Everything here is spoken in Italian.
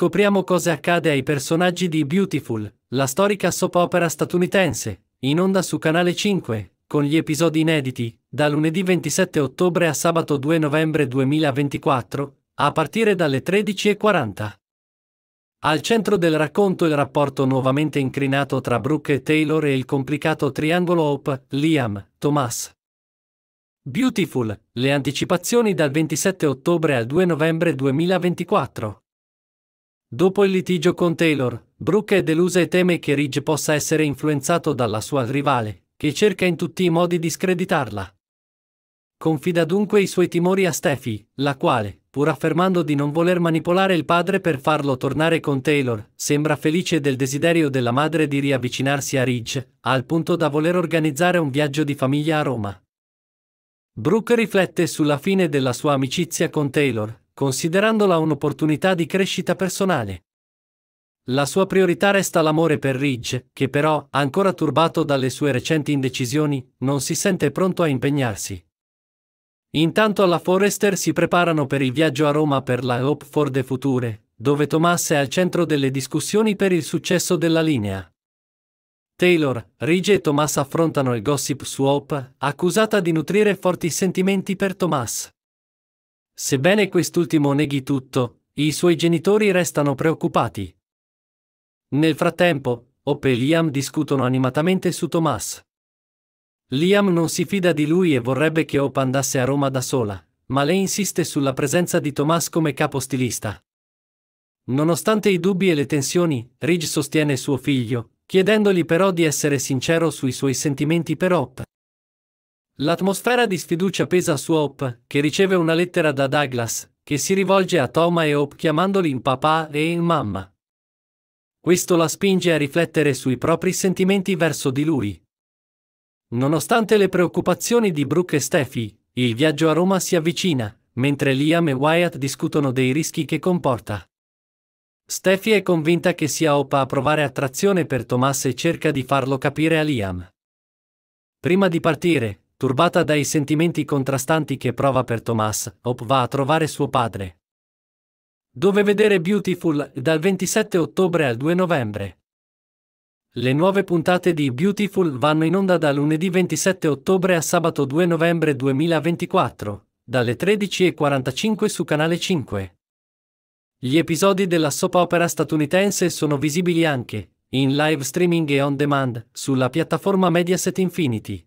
Scopriamo cosa accade ai personaggi di Beautiful, la storica soap opera statunitense, in onda su Canale 5, con gli episodi inediti, da lunedì 27 ottobre a sabato 2 novembre 2024, a partire dalle 13.40. Al centro del racconto il rapporto nuovamente incrinato tra Brooke e Taylor e il complicato triangolo Hope, Liam, Thomas. Beautiful, le anticipazioni dal 27 ottobre al 2 novembre 2024. Dopo il litigio con Taylor, Brooke è delusa e teme che Ridge possa essere influenzato dalla sua rivale, che cerca in tutti i modi di screditarla. Confida dunque i suoi timori a Steffi, la quale, pur affermando di non voler manipolare il padre per farlo tornare con Taylor, sembra felice del desiderio della madre di riavvicinarsi a Ridge, al punto da voler organizzare un viaggio di famiglia a Roma. Brooke riflette sulla fine della sua amicizia con Taylor, considerandola un'opportunità di crescita personale. La sua priorità resta l'amore per Ridge, che però, ancora turbato dalle sue recenti indecisioni, non si sente pronto a impegnarsi. Intanto alla Forrester si preparano per il viaggio a Roma per la Hope for the Future, dove Thomas è al centro delle discussioni per il successo della linea. Taylor, Ridge e Thomas affrontano il gossip su Hope, accusata di nutrire forti sentimenti per Thomas. Sebbene quest'ultimo neghi tutto, i suoi genitori restano preoccupati. Nel frattempo, Hope e Liam discutono animatamente su Thomas. Liam non si fida di lui e vorrebbe che Hope andasse a Roma da sola, ma lei insiste sulla presenza di Thomas come capo stilista. Nonostante i dubbi e le tensioni, Ridge sostiene suo figlio, chiedendogli però di essere sincero sui suoi sentimenti per Hope. L'atmosfera di sfiducia pesa su Hope, che riceve una lettera da Douglas, che si rivolge a Tom e Hope chiamandoli in papà e in mamma. Questo la spinge a riflettere sui propri sentimenti verso di lui. Nonostante le preoccupazioni di Brooke e Steffi, il viaggio a Roma si avvicina, mentre Liam e Wyatt discutono dei rischi che comporta. Steffi è convinta che sia Hope a provare attrazione per Thomas e cerca di farlo capire a Liam. Prima di partire, turbata dai sentimenti contrastanti che prova per Thomas, Hope va a trovare suo padre. Dove vedere Beautiful dal 27 ottobre al 2 novembre. Le nuove puntate di Beautiful vanno in onda da lunedì 27 ottobre a sabato 2 novembre 2024, dalle 13.45 su Canale 5. Gli episodi della soap opera statunitense sono visibili anche in live streaming e on demand sulla piattaforma Mediaset Infinity.